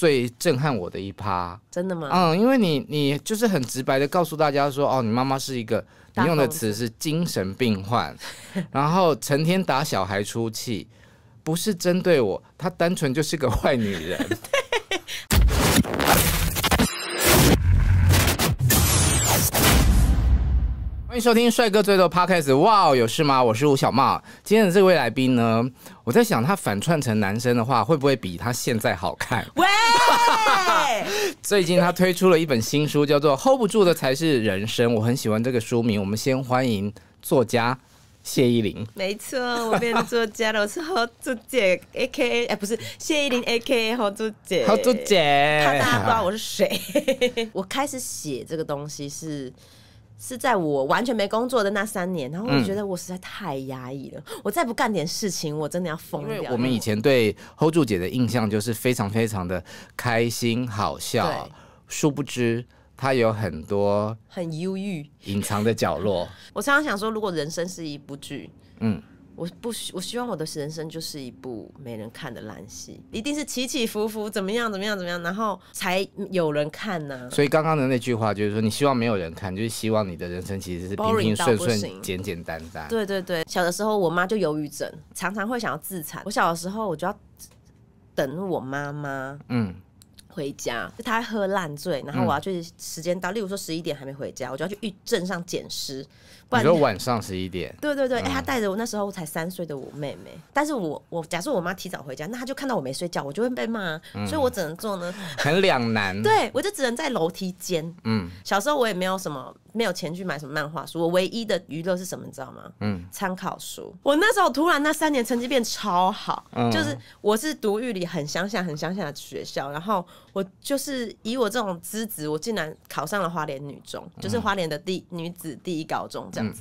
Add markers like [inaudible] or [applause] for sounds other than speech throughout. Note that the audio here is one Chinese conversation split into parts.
最震撼我的一趴，真的吗？嗯，因为你你就是很直白的告诉大家说，哦，你妈妈是一个，你用的词是精神病患，[laughs] 然后成天打小孩出气，不是针对我，她单纯就是个坏女人。[laughs] 欢迎收听《帅哥最逗》Podcast。哇，有事吗？我是吴小茂。今天的这位来宾呢，我在想，他反串成男生的话，会不会比他现在好看？喂。[laughs] 最近他推出了一本新书，叫做《hold 不住的才是人生》，我很喜欢这个书名。我们先欢迎作家谢依霖，没错，我变作家了，我是 Hold 住姐，A K A，哎，不是谢依霖 a K A Hold 住姐。Hold 住姐，怕大家不知道我是谁。[laughs] [laughs] 我开始写这个东西是。是在我完全没工作的那三年，然后我觉得我实在太压抑了。我再不干点事情，我真的要疯掉。我们以前对 Hold 住姐的印象就是非常非常的开心好笑，殊不知她有很多很忧郁隐藏的角落。[laughs] 我常常想说，如果人生是一部剧，嗯。我不希我希望我的人生就是一部没人看的烂戏，一定是起起伏伏，怎么样怎么样怎么样，然后才有人看呢。所以刚刚的那句话就是说，你希望没有人看，就是希望你的人生其实是平平顺顺、简简单单。对对对，小的时候我妈就忧郁症，常常会想要自残。我小的时候我就要等我妈妈嗯回家，她喝烂醉，然后我要去时间到，例如说十一点还没回家，我就要去镇上捡尸。你说晚上十一点？对对对，他带着我那时候才三岁的我妹妹。但是我我假设我妈提早回家，那他就看到我没睡觉，我就会被骂，所以我只能做呢。很两难。[laughs] 对，我就只能在楼梯间。嗯。小时候我也没有什么，没有钱去买什么漫画书。我唯一的娱乐是什么？你知道吗？嗯。参考书。我那时候突然那三年成绩变超好，就是我是读预里很想想很想想的学校，然后我就是以我这种资质，我竟然考上了花莲女中，就是花莲的第女子第一高中。样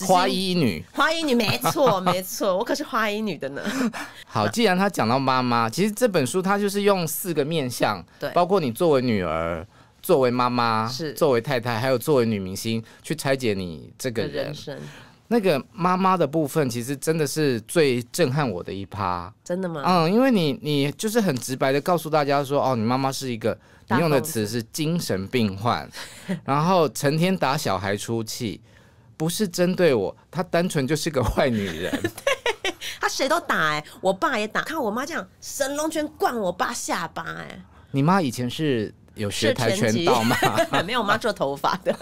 嗯，花衣女，花衣女，没错，[laughs] 没错，我可是花衣女的呢。[laughs] 好，既然他讲到妈妈，其实这本书他就是用四个面相，对，包括你作为女儿、作为妈妈、是作为太太，还有作为女明星去拆解你这个人。那个妈妈的部分，其实真的是最震撼我的一趴。真的吗？嗯，因为你你就是很直白的告诉大家说，哦，你妈妈是一个，你用的词是精神病患，[laughs] 然后成天打小孩出气。不是针对我，她单纯就是个坏女人。她 [laughs] 谁都打哎，我爸也打。看我妈这样，神龙拳灌我爸下巴哎。你妈以前是有学跆拳道吗？[laughs] 没有，我妈做头发的。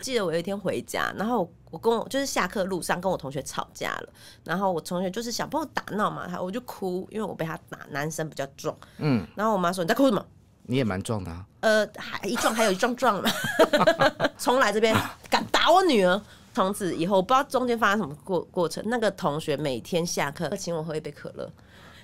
记得我有一天回家，然后我跟我就是下课路上跟我同学吵架了，然后我同学就是小朋友打闹嘛，他我就哭，因为我被他打，男生比较壮。嗯。然后我妈说：“你在哭什么？”你也蛮壮的啊。呃，还一壮还有一壮壮了，[laughs] 从来这边敢打我女儿。从此以后，我不知道中间发生什么过过程。那个同学每天下课请我喝一杯可乐，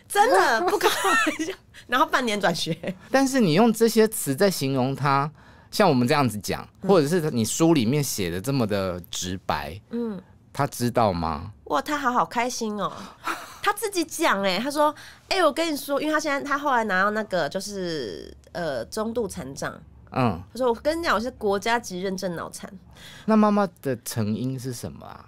真的不搞笑。然后半年转学，但是你用这些词在形容他，像我们这样子讲，或者是你书里面写的这么的直白，嗯，他知道吗？哇，他好开心哦，他自己讲哎，他说，哎，我跟你说，因为他现在他后来拿到那个就是呃中度成长。嗯，他说我跟你讲，我是国家级认证脑残。那妈妈的成因是什么啊？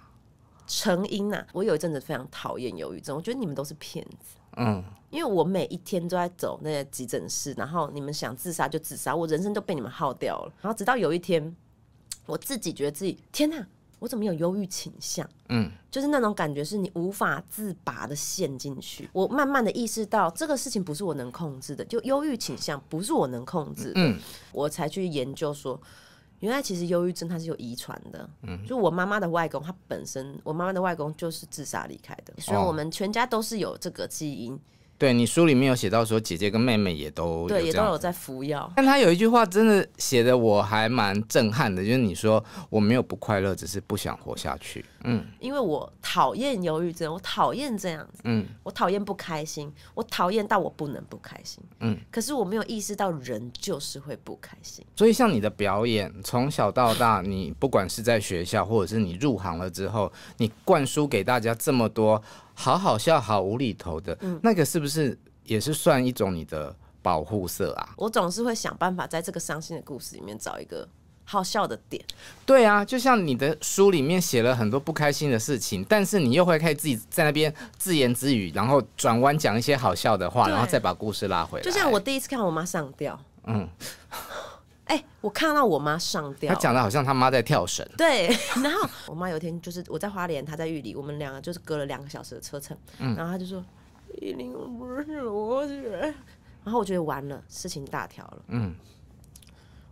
成因呐，我有一阵子非常讨厌忧郁症，我觉得你们都是骗子。嗯，因为我每一天都在走那些急诊室，然后你们想自杀就自杀，我人生都被你们耗掉了。然后直到有一天，我自己觉得自己，天哪！我怎么有忧郁倾向？嗯，就是那种感觉，是你无法自拔的陷进去。我慢慢的意识到，这个事情不是我能控制的，就忧郁倾向不是我能控制。嗯，我才去研究说，原来其实忧郁症它是有遗传的。嗯，就我妈妈的外公，他本身我妈妈的外公就是自杀离开的，所以我们全家都是有这个基因。对你书里面有写到说，姐姐跟妹妹也都对，也都有在服药。但他有一句话真的写的我还蛮震撼的，就是你说我没有不快乐，只是不想活下去。嗯，因为我讨厌忧郁症，我讨厌这样子，嗯，我讨厌不开心，我讨厌到我不能不开心，嗯，可是我没有意识到人就是会不开心。所以像你的表演，从小到大，你不管是在学校，或者是你入行了之后，你灌输给大家这么多。好好笑、好无厘头的那个，是不是也是算一种你的保护色啊？我总是会想办法在这个伤心的故事里面找一个好笑的点。对啊，就像你的书里面写了很多不开心的事情，但是你又会开自己在那边自言自语，然后转弯讲一些好笑的话，然后再把故事拉回来。就像我第一次看我妈上吊。嗯。哎，我看到我妈上吊。她讲的好像她妈在跳绳。对，[laughs] 然后我妈有一天就是我在花莲，她在玉里，我们两个就是隔了两个小时的车程。嗯。然后她就说：“依林不是我姐。”然后我觉得完了，事情大条了。嗯。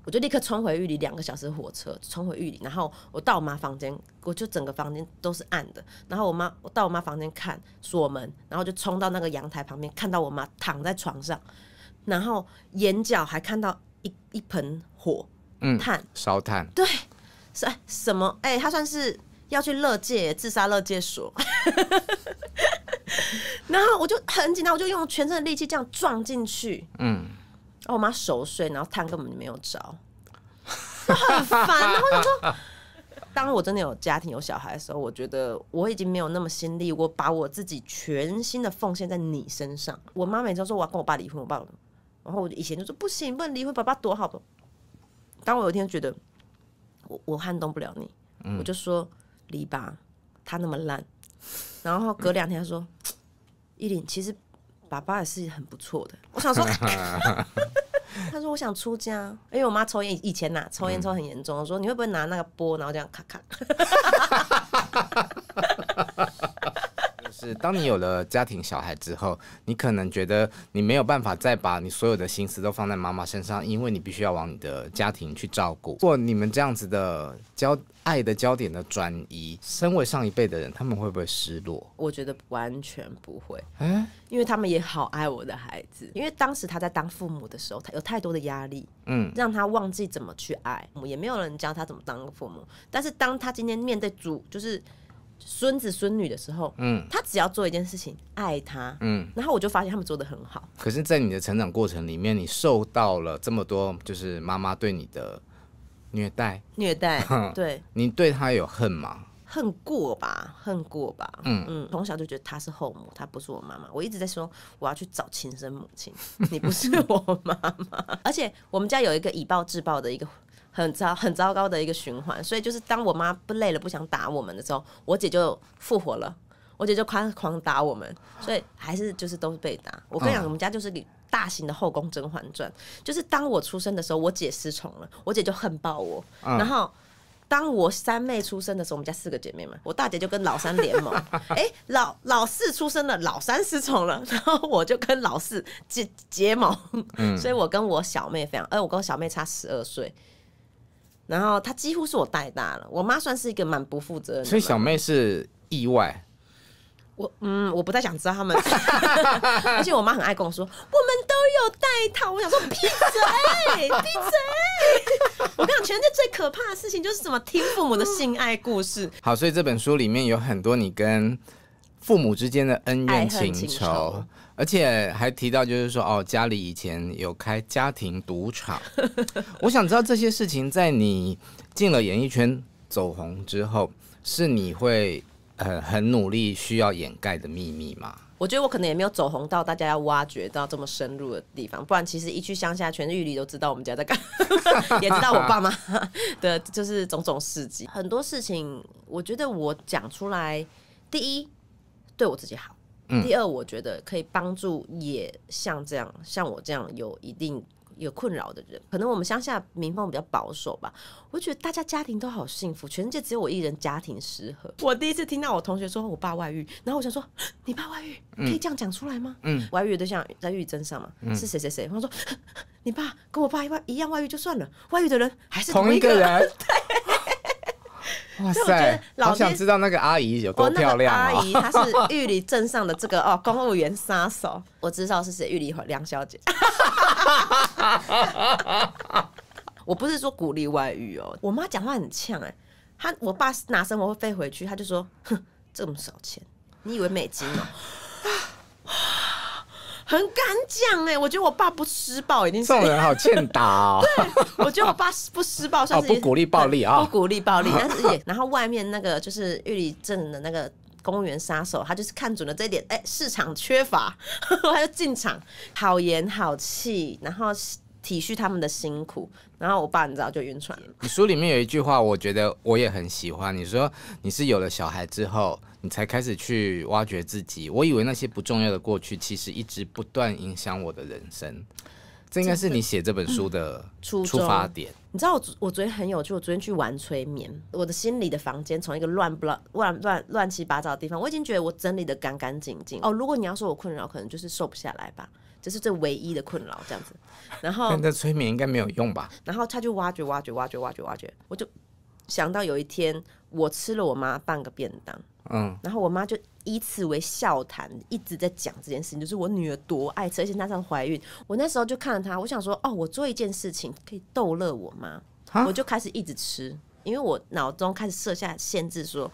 我就立刻冲回玉里，两个小时火车，冲回玉里。然后我到我妈房间，我就整个房间都是暗的。然后我妈，我到我妈房间看锁门，然后就冲到那个阳台旁边，看到我妈躺在床上，然后眼角还看到。一一盆火，嗯，炭，烧炭，对，是什么？哎，他算是要去乐界自杀乐界所，[laughs] 然后我就很紧张，我就用全身的力气这样撞进去，嗯，然后我妈熟睡，然后炭根本就没有着，我 [laughs] 很烦然我就说，当我真的有家庭有小孩的时候，我觉得我已经没有那么心力，我把我自己全心的奉献在你身上。我妈每次说我要跟我爸离婚，我爸。然后我以前就说不行，不能离婚，爸爸多好不？当我有一天觉得，我我撼动不了你，我就说离吧，他那么烂。然后隔两天他说，[tsk] 依林其实爸爸也是很不错的。我想说，[laughs] 他说我想出家，因为我妈抽烟，以前拿抽烟抽很严重。我说你会不会拿那个波，然后这样咔咔。[laughs] 是，当你有了家庭小孩之后，你可能觉得你没有办法再把你所有的心思都放在妈妈身上，因为你必须要往你的家庭去照顾。做你们这样子的焦爱的焦点的转移，身为上一辈的人，他们会不会失落？我觉得完全不会，嗯，因为他们也好爱我的孩子，因为当时他在当父母的时候，他有太多的压力，嗯，让他忘记怎么去爱，也没有人教他怎么当个父母。但是当他今天面对主，就是。孙子孙女的时候，嗯，他只要做一件事情，爱他，嗯，然后我就发现他们做的很好。可是，在你的成长过程里面，你受到了这么多，就是妈妈对你的虐待、虐待，[laughs] 对，你对他有恨吗？恨过吧，恨过吧，嗯嗯，从小就觉得他是后母，他不是我妈妈。我一直在说，我要去找亲生母亲，你不是我妈妈。[laughs] 而且，我们家有一个以暴制暴的一个。很糟很糟糕的一个循环，所以就是当我妈不累了不想打我们的时候，我姐就复活了，我姐就狂狂打我们，所以还是就是都是被打。我跟你讲，我们家就是大型的后宫《甄嬛传》，就是当我出生的时候，我姐失宠了，我姐就恨爆我。然后当我三妹出生的时候，我们家四个姐妹们，我大姐就跟老三联盟。哎，[laughs] 老老四出生了，老三失宠了，然后我就跟老四结结盟。嗯，所以我跟我小妹非常，哎，我跟我小妹差十二岁。然后他几乎是我带大了，我妈算是一个蛮不负责的，所以小妹是意外。我嗯，我不太想知道他们，[laughs] 而且我妈很爱跟我说，我们都有带套。我想说，闭嘴，[laughs] 闭嘴。我跟你讲，全世界最可怕的事情就是什么听父母的性爱故事。好，所以这本书里面有很多你跟。父母之间的恩怨情仇，而且还提到就是说哦，家里以前有开家庭赌场。[laughs] 我想知道这些事情，在你进了演艺圈走红之后，是你会呃很努力需要掩盖的秘密吗？我觉得我可能也没有走红到大家要挖掘到这么深入的地方，不然其实一去乡下，全玉里都知道我们家在干，[laughs] 也知道我爸妈的就是种种事迹。很多事情，我觉得我讲出来，第一。对我自己好。第二，我觉得可以帮助也像这样，像我这样有一定有困扰的人。可能我们乡下民风比较保守吧。我觉得大家家庭都好幸福，全世界只有我一人家庭失和。我第一次听到我同学说我爸外遇，然后我想说，你爸外遇可以这样讲出来吗？嗯，外遇对象在玉珍上嘛，是谁谁谁？他说，[laughs] 你爸跟我爸一外一样外遇就算了，外遇的人还是同一个。人。对。[laughs] 哇塞！好想知道那个阿姨有多漂亮阿姨她是玉里镇上的这个哦公务员杀手，[laughs] 我知道是谁，玉里梁小姐。[laughs] 我不是说鼓励外遇哦，我妈讲话很呛哎，她我爸拿生活费回去，他就说，哼，这么少钱，你以为美金哦？[laughs] 很敢讲哎，我觉得我爸不施暴已经是这种人好欠打哦。[laughs] 对，我觉得我爸不施暴算是不鼓励暴力啊，不鼓励暴力。但是，然后外面那个就是玉里镇的那个公务员杀手，他就是看准了这一点，哎，市场缺乏，他 [laughs] 就进场，好言好气，然后。体恤他们的辛苦，然后我爸你知道就晕船了。你书里面有一句话，我觉得我也很喜欢。你说你是有了小孩之后，你才开始去挖掘自己。我以为那些不重要的过去，其实一直不断影响我的人生。这应该是你写这本书的出出发点。你知道我我昨天很有趣，我昨天去玩催眠，我的心里的房间从一个乱不乱乱乱乱七八糟的地方，我已经觉得我整理的干干净净哦。如果你要说我困扰，可能就是瘦不下来吧。这是这唯一的困扰，这样子。然后，现在催眠应该没有用吧？然后他就挖掘、挖掘、挖掘、挖掘、挖掘。我就想到有一天，我吃了我妈半个便当，嗯，然后我妈就以此为笑谈，一直在讲这件事情。就是我女儿多爱吃，而且那时候怀孕，我那时候就看着她，我想说，哦，我做一件事情可以逗乐我妈，我就开始一直吃，因为我脑中开始设下限制，说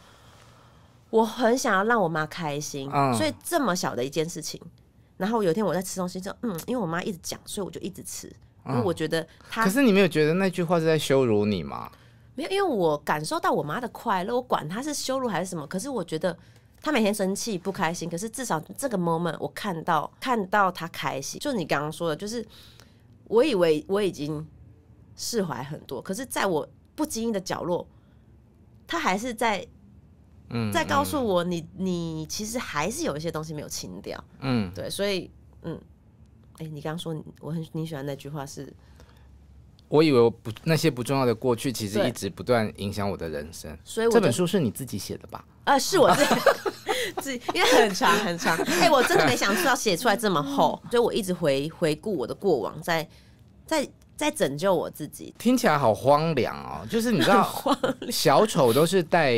我很想要让我妈开心，所以这么小的一件事情。然后有一天我在吃东西，就嗯，因为我妈一直讲，所以我就一直吃，因为我觉得她。可是你没有觉得那句话是在羞辱你吗？没有，因为我感受到我妈的快乐，我管她是羞辱还是什么。可是我觉得她每天生气不开心，可是至少这个 moment 我看到看到她开心。就你刚刚说的，就是我以为我已经释怀很多，可是，在我不经意的角落，她还是在。再告诉我，你你其实还是有一些东西没有清掉，嗯，对，所以，嗯，哎，你刚刚说，我很你喜欢那句话是，我以为我不那些不重要的过去，其实一直不断影响我的人生，所以这本书是你自己写的吧？啊，是我自己，自己，因为很长很长，哎，我真的没想到写出来这么厚，[laughs] 所以我一直回回顾我的过往，在在在拯救我自己，听起来好荒凉哦，就是你知道，[laughs] 小丑都是带。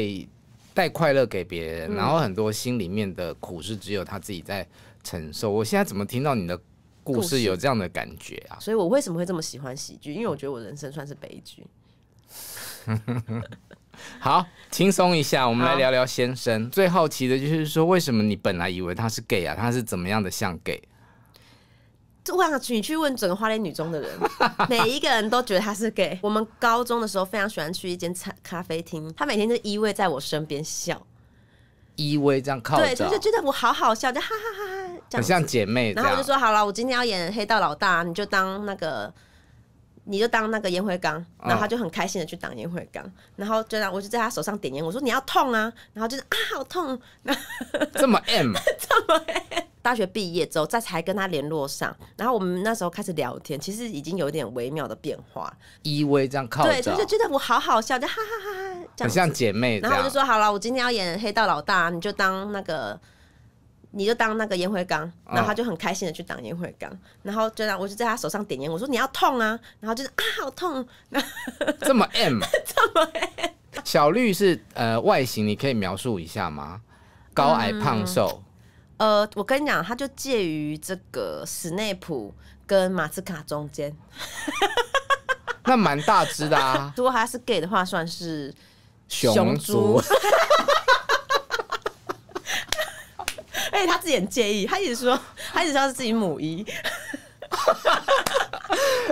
带快乐给别人，然后很多心里面的苦是只有他自己在承受。我现在怎么听到你的故事有这样的感觉啊？所以，我为什么会这么喜欢喜剧？因为我觉得我人生算是悲剧。[laughs] 好，轻松一下，我们来聊聊先生。最好奇的就是说，为什么你本来以为他是 gay 啊？他是怎么样的像 gay？就我想，你去问整个花莲女中的人，[laughs] 每一个人都觉得他是 gay。我们高中的时候，非常喜欢去一间餐咖啡厅，他每天就依偎在我身边笑，依偎这样靠。对，就就觉得我好好笑，就哈哈哈哈，很像姐妹。然后我就说好了，我今天要演黑道老大，你就当那个，你就当那个烟灰缸。然后他就很开心的去挡烟灰缸，然后就让我就在他手上点烟，我说你要痛啊，然后就是啊好痛，这么 M，[laughs] 这么 M。大学毕业之后，再才跟他联络上，然后我们那时候开始聊天，其实已经有点微妙的变化，依偎这样靠。对，就就觉得我好好笑，就哈哈哈哈，很像姐妹。然后我就说好了，我今天要演黑道老大，你就当那个，你就当那个烟灰缸。然后他就很开心的去当烟灰缸，然后就让我就在他手上点烟，我说你要痛啊，然后就是啊，好痛，[laughs] 这么 M，[laughs] 这么 M。小绿是呃外形，你可以描述一下吗？高矮胖瘦。呃，我跟你讲，他就介于这个史内普跟马斯卡中间，[laughs] 那蛮大只的啊。[laughs] 如果他是 gay 的话，算是熊猪。[laughs] 哎，他自己很介意，他一直说，他一直说自己母一。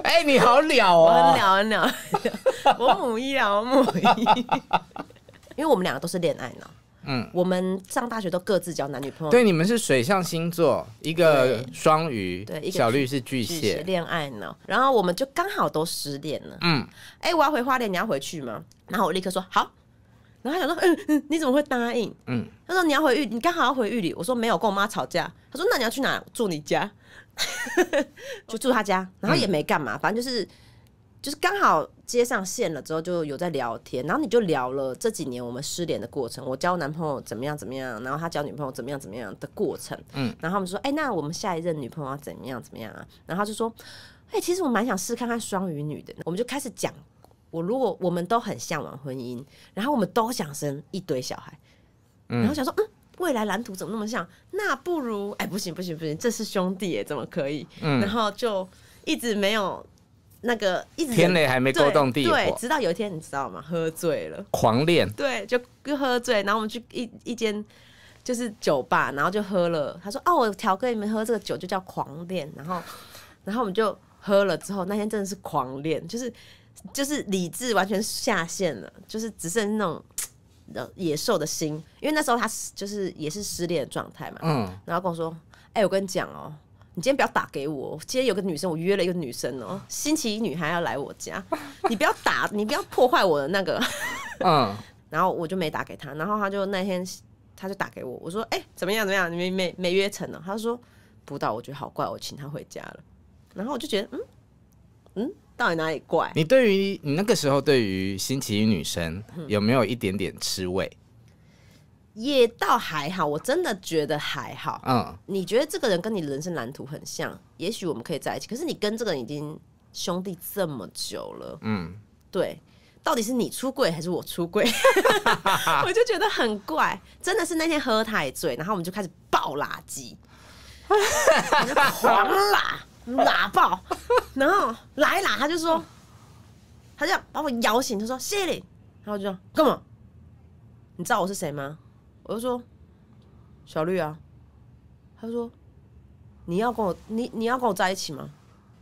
哎，你好了哦，很了很了，我母一啊，我母一，因为我们两个都是恋爱呢。嗯，我们上大学都各自交男女朋友。对，你们是水象星座，一个双鱼，对，一个绿是巨蟹。恋爱呢，然后我们就刚好都十点了。嗯，哎，我要回花莲，你要回去吗？然后我立刻说好。然后他想说，嗯嗯，你怎么会答应？嗯，他说你要回玉，你刚好要回玉里。我说没有，跟我妈吵架。他说那你要去哪？住你家？[laughs] 就住他家，然后也没干嘛，反正就是就是刚好。接上线了之后就有在聊天，然后你就聊了这几年我们失联的过程，我交男朋友怎么样怎么样，然后他交女朋友怎么样怎么样的过程，嗯，然后他们说，哎，那我们下一任女朋友要怎么样怎么样啊？然后就说，哎，其实我蛮想试看看双鱼女的，我们就开始讲，我如果我们都很向往婚姻，然后我们都想生一堆小孩，然后想说，嗯，未来蓝图怎么那么像？那不如，哎，不行不行不行，这是兄弟耶，怎么可以？嗯，然后就一直没有。那个一直天雷还没够动地雷对，直到有一天，你知道吗？喝醉了，狂恋，对，就就喝醉，然后我们去一一间就是酒吧，然后就喝了。他说：“哦，我调给你们喝这个酒，就叫狂恋。”然后，然后我们就喝了之后，那天真的是狂恋，就是就是理智完全下线了，就是只剩那种 [tsk] 野兽的心。因为那时候他就是也是失恋的状态嘛，嗯。然后跟我说：“哎，我跟你讲哦。”你今天不要打给我，今天有个女生，我约了一个女生哦，星期一女孩要来我家，你不要打，你不要破坏我的那个，[laughs] 嗯，然后我就没打给她，然后她就那天她就打给我，我说哎怎么样怎么样，你没没没约成呢，她说不到，我觉得好怪，我请她回家了，然后我就觉得嗯嗯，到底哪里怪？你对于你那个时候对于星期一女生有没有一点点吃味？也倒还好，我真的觉得还好。嗯，你觉得这个人跟你人生蓝图很像，也许我们可以在一起。可是你跟这个人已经兄弟这么久了，嗯，对，到底是你出轨还是我出轨？[laughs] 我就觉得很怪，真的是那天喝太醉，然后我们就开始爆垃圾，狂啦，喇爆，然后来啦，他就说，他这样把我摇醒，他说谢礼，然后就说干嘛？你知道我是谁吗？我就说：“小绿啊，他说你要跟我，你你要跟我在一起吗？”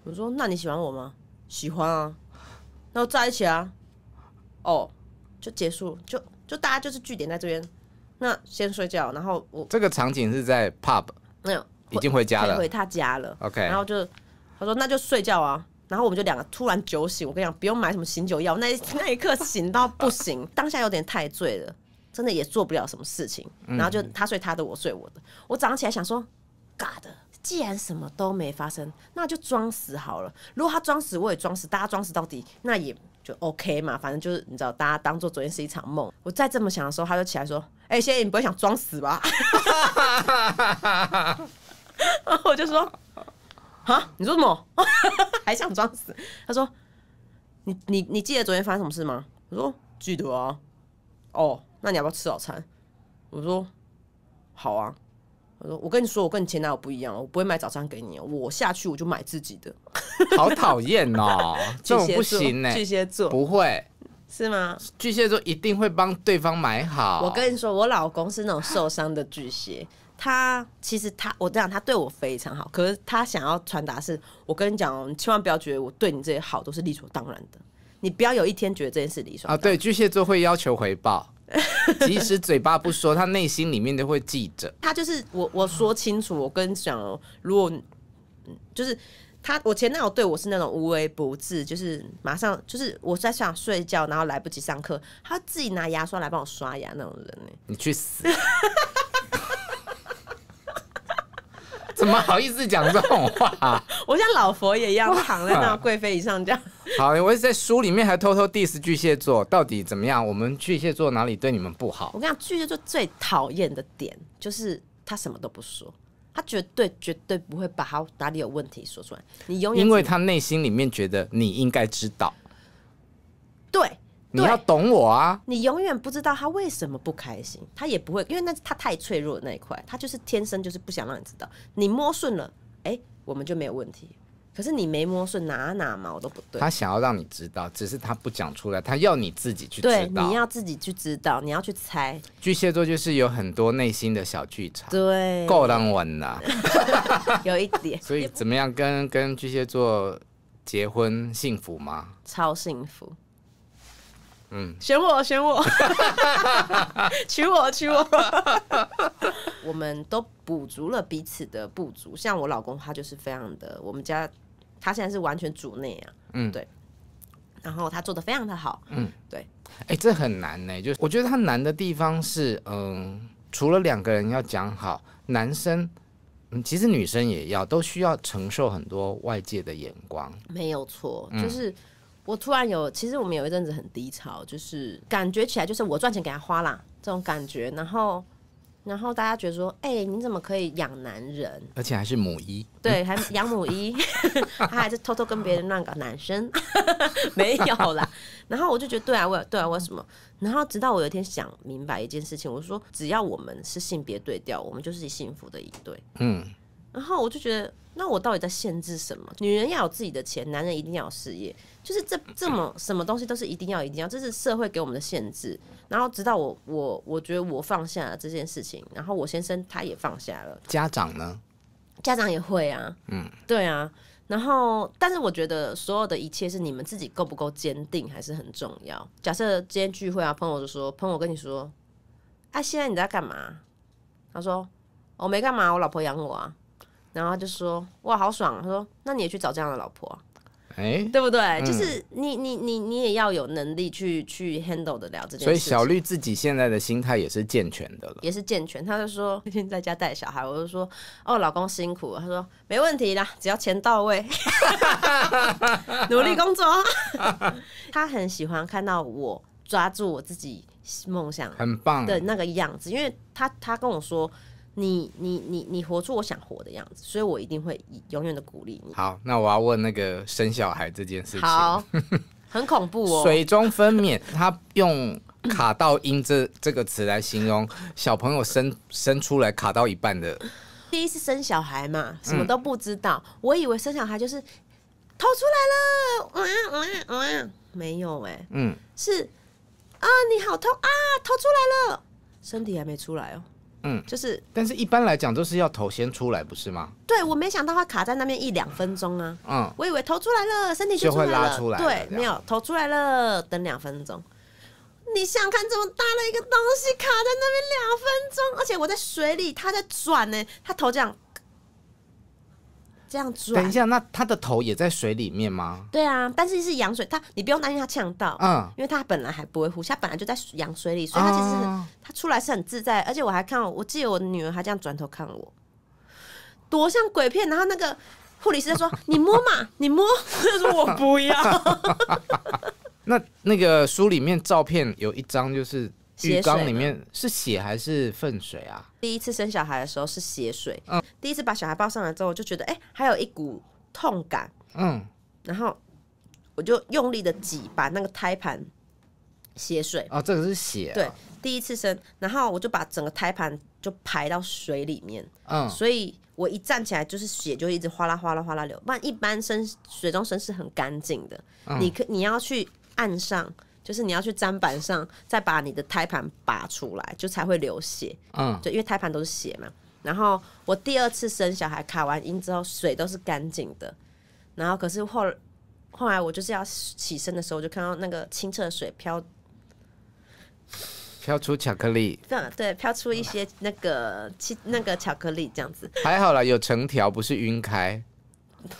我说：“那你喜欢我吗？”“喜欢啊。”“那在一起啊。”“哦，就结束，就就大家就是据点在这边，那先睡觉。”然后我这个场景是在 pub，没有已经回家了，回他家了。OK，然后就他说：“那就睡觉啊。”然后我们就两个突然酒醒，我跟你讲，不用买什么醒酒药，那那一刻醒到不行，当下有点太醉了。真的也做不了什么事情，然后就他睡他的，我睡我的。我早上起来想说假的，既然什么都没发生，那就装死好了。如果他装死，我也装死，大家装死到底，那也就 OK 嘛。反正就是你知道，大家当做昨天是一场梦。我再这么想的时候，他就起来说：“哎，谢谢，你不会想装死吧？”然 [laughs] 我就说：“啊，你说什么？[laughs] 还想装死？”他说：“你你你记得昨天发生什么事吗？”我说：“记得啊，哦。”那你要不要吃早餐？我说好啊。我说我跟你说，我跟你前男友不一样我不会买早餐给你。我下去我就买自己的。好讨厌哦，[laughs] 这种不行哎。巨蟹座不会是吗？巨蟹座一定会帮对方买好。我跟你说，我老公是那种受伤的巨蟹。他其实他我讲他对我非常好，可是他想要传达是，我跟你讲，你千万不要觉得我对你这些好都是理所当然的。你不要有一天觉得这件事理所啊。对，巨蟹座会要求回报。[laughs] 即使嘴巴不说，他内心里面都会记着。他就是我，我说清楚，我跟你讲哦，如果就是他，我前男友对我是那种无微不至，就是马上就是我在想睡觉，然后来不及上课，他自己拿牙刷来帮我刷牙那种人。呢。你去死！怎么好意思讲这种话？[laughs] 我像老佛爷一样躺在那贵妃椅上这样。[laughs] 好，我在书里面还偷偷 diss 巨蟹座，到底怎么样？我们巨蟹座哪里对你们不好？我跟你讲，巨蟹座最讨厌的点就是他什么都不说，他绝对绝对不会把他哪里有问题说出来。你永远因为他内心里面觉得你应该知道。对。你要懂我啊！你永远不知道他为什么不开心，他也不会，因为那他太脆弱的那一块，他就是天生就是不想让你知道。你摸顺了，哎，我们就没有问题。可是你没摸顺哪哪毛都不对。他想要让你知道，只是他不讲出来，他要你自己去知道。你要自己去知道，你要去猜。巨蟹座就是有很多内心的小剧场，对，够当玩的，[laughs] 有一点。所以怎么样跟跟巨蟹座结婚幸福吗？超幸福。嗯，选我，选我，[laughs] 娶我，娶我，[laughs] 我们都补足了彼此的不足。像我老公，他就是非常的，我们家他现在是完全主内啊，嗯，对。然后他做的非常的好，嗯，对。哎，这很难呢，就是我觉得他难的地方是，嗯，除了两个人要讲好，男生，嗯，其实女生也要，都需要承受很多外界的眼光。没有错，就是。我突然有，其实我们有一阵子很低潮，就是感觉起来就是我赚钱给他花啦这种感觉，然后，然后大家觉得说，哎，你怎么可以养男人？而且还是母一，对，还养母一，[laughs] 他还是偷偷跟别人乱搞男生，[laughs] 没有啦。然后我就觉得，对啊，我，对啊，我什么？然后直到我有一天想明白一件事情，我说，只要我们是性别对调，我们就是幸福的一对。嗯。然后我就觉得，那我到底在限制什么？女人要有自己的钱，男人一定要有事业，就是这这么什么东西都是一定要一定要，这是社会给我们的限制。然后直到我我我觉得我放下了这件事情，然后我先生他也放下了。家长呢？家长也会啊，嗯，对啊。然后，但是我觉得所有的一切是你们自己够不够坚定还是很重要。假设今天聚会啊，朋友就说：“朋友跟你说啊，现在你在干嘛？”他说：“我没干嘛，我老婆养我啊。”然后就说哇好爽，他说那你也去找这样的老婆，哎，对不对？就是你你你你也要有能力去去 handle 的了这件事。所以小绿自己现在的心态也是健全的了，也是健全。他就说今 [laughs] 天在家带小孩，我就说哦老公辛苦，他说没问题啦，只要钱到位，[laughs] 努力工作。[laughs] 他很喜欢看到我抓住我自己梦想很棒的那个样子，因为他他跟我说。你你你你活出我想活的样子，所以我一定会永远的鼓励你。好，那我要问那个生小孩这件事情，好，[laughs] 很恐怖哦。水中分娩，他用“卡到音这这个词来形容小朋友生生出来卡到一半的。第一次生小孩嘛，什么都不知道，我以为生小孩就是头出来了，哇哇哇，没有哎，嗯，是啊，你好痛啊，头出来了，身体还没出来哦。嗯，就是，但是一般来讲都是要头先出来，不是吗？对，我没想到它卡在那边一两分钟啊！嗯，我以为头出来了，身体就会拉出来。对，没有头出来了，等两分钟。你想看这么大的一个东西卡在那边两分钟，而且我在水里，它在转呢，它头这样。这样转，等一下，那他的头也在水里面吗？对啊，但是是羊水，他你不用担心他呛到，嗯，因为他本来还不会呼吸，他本来就在羊水里，所以他其实他出来是很自在。而且我还看，我记得我的女儿还这样转头看我，多像鬼片。然后那个护理师在说：“你摸嘛，你摸。”他说：“我不要。” [laughs] 那那个书里面照片有一张就是。浴缸里面是血还是粪水啊？第一次生小孩的时候是血水，嗯，第一次把小孩抱上来之后，我就觉得哎，还有一股痛感，嗯，然后我就用力的挤，把那个胎盘血水，哦，这个是血，对，第一次生，然后我就把整个胎盘就排到水里面，嗯，所以我一站起来就是血就一直哗啦哗啦哗啦流，不然一般生水中生是很干净的，你可你要去岸上。就是你要去砧板上，再把你的胎盘拔出来，就才会流血。嗯，就因为胎盘都是血嘛。然后我第二次生小孩卡完音之后，水都是干净的。然后可是后后来我就是要起身的时候，我就看到那个清澈的水飘飘出巧克力。嗯，对，飘出一些那个那个巧克力这样子，还好啦，有成条，不是晕开。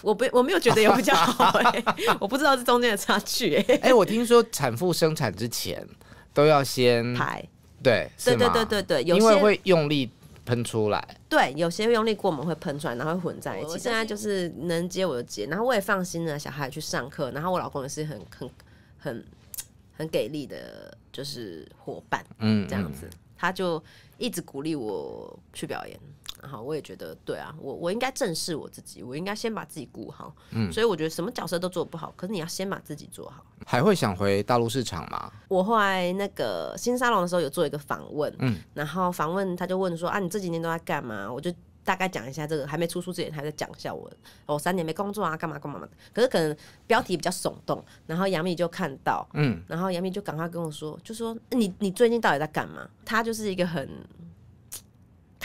我不，我没有觉得有比较好哎，我不知道这中间的差距哎。[laughs] 哎，我听说产妇生产之前都要先排，对，对对对对对，因为会用力喷出来。对，有些用力过猛会喷出来，然后会混在一起。现在就是能接我就接，然后我也放心了小孩去上课，然后我老公也是很很很很给力的，就是伙伴，嗯，这样子他就一直鼓励我去表演。好，我也觉得对啊，我我应该正视我自己，我应该先把自己顾好。嗯，所以我觉得什么角色都做不好，可是你要先把自己做好。还会想回大陆市场吗？我后来那个新沙龙的时候有做一个访问，嗯，然后访问他就问说啊，你这几年都在干嘛？我就大概讲一下这个，还没出书之前还在讲一下我，我三年没工作啊，干嘛干嘛嘛。可是可能标题比较耸动，然后杨幂就看到，嗯，然后杨幂就赶快跟我说，就说你你最近到底在干嘛？他就是一个很。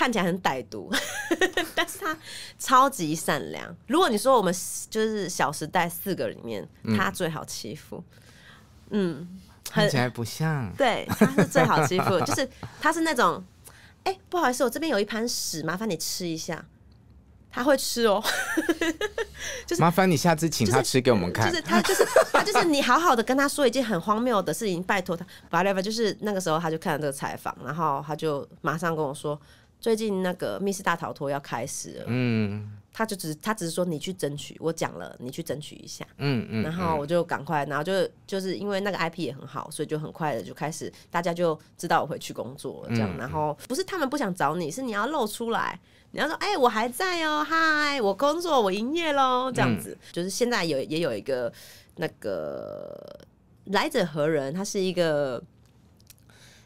看起来很歹毒，[laughs] 但是他超级善良。如果你说我们就是《小时代》四个里面，他最好欺负。嗯，看起来不像。对，他是最好欺负，[laughs] 就是他是那种，哎，不好意思，我这边有一盘屎，麻烦你吃一下。他会吃哦。[laughs] 就是麻烦你下次请他吃给我们看。就是他，就是他，就是你好好的跟他说一件很荒谬的事情，拜托他。whatever，就是那个时候他就看了这个采访，然后他就马上跟我说。最近那个《密室大逃脱》要开始了，嗯，他就只他只是说你去争取，我讲了，你去争取一下，嗯嗯，然后我就赶快，然后就就是因为那个 IP 也很好，所以就很快的就开始，大家就知道我回去工作，这样，然后不是他们不想找你，是你要露出来，你要说哎，我还在哦，嗨，我工作，我营业喽，这样子，就是现在有也有一个那个来者何人，他是一个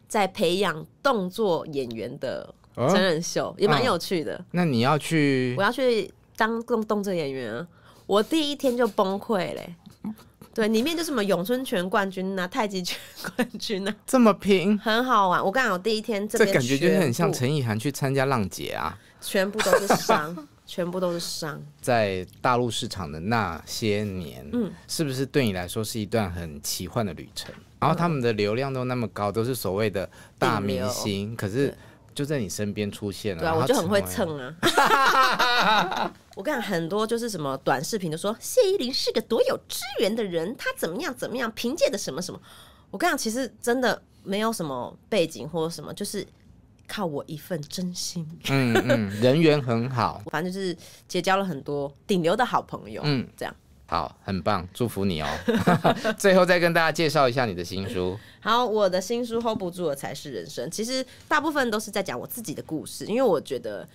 在培养动作演员的。真人秀也蛮有趣的。那你要去？我要去当动动作演员啊！我第一天就崩溃嘞。对，里面就什么咏春拳冠军啊，太极拳冠军啊，这么拼，很好玩。我刚好第一天，这感觉就是很像陈意涵去参加浪姐啊，全部都是伤，[laughs] 全部都是伤。在大陆市场的那些年，嗯，是不是对你来说是一段很奇幻的旅程？然后他们的流量都那么高，都是所谓的大明星，可是。就在你身边出现了，对，啊，我就很会蹭啊。[laughs] 我跟你讲，很多就是什么短视频都说谢依霖是个多有资源的人，他怎么样怎么样，凭借的什么什么。我跟你讲，其实真的没有什么背景或者什么，就是靠我一份真心。嗯嗯，人缘很好，[laughs] 反正就是结交了很多顶流的好朋友。嗯，这样。好，很棒，祝福你哦！[laughs] 最后再跟大家介绍一下你的新书。好，我的新书《hold 不住的才是人生》，其实大部分都是在讲我自己的故事，因为我觉得，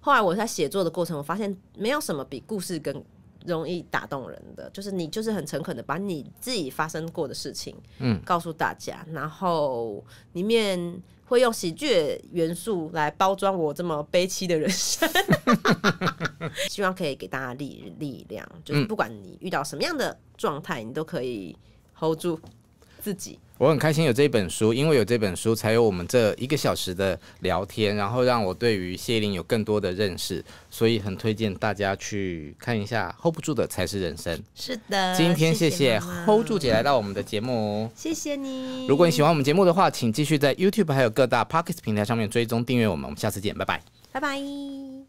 后来我在写作的过程，我发现没有什么比故事更容易打动人的，就是你就是很诚恳的把你自己发生过的事情，嗯，告诉大家，然后里面会用喜剧元素来包装我这么悲戚的人生。[laughs] [laughs] 希望可以给大家力力量，[laughs] 就是不管你遇到什么样的状态，你都可以 hold 住自己。我很开心有这一本书，因为有这本书，才有我们这一个小时的聊天，然后让我对于谢玲有更多的认识，所以很推荐大家去看一下。Hold 不住的才是人生。是的，今天谢谢 Hold 住姐来到我们的节目哦。谢谢你。如果你喜欢我们节目的话，请继续在 YouTube 还有各大 p o c k s t 平台上面追踪订阅我们。我们下次见，拜拜，拜拜。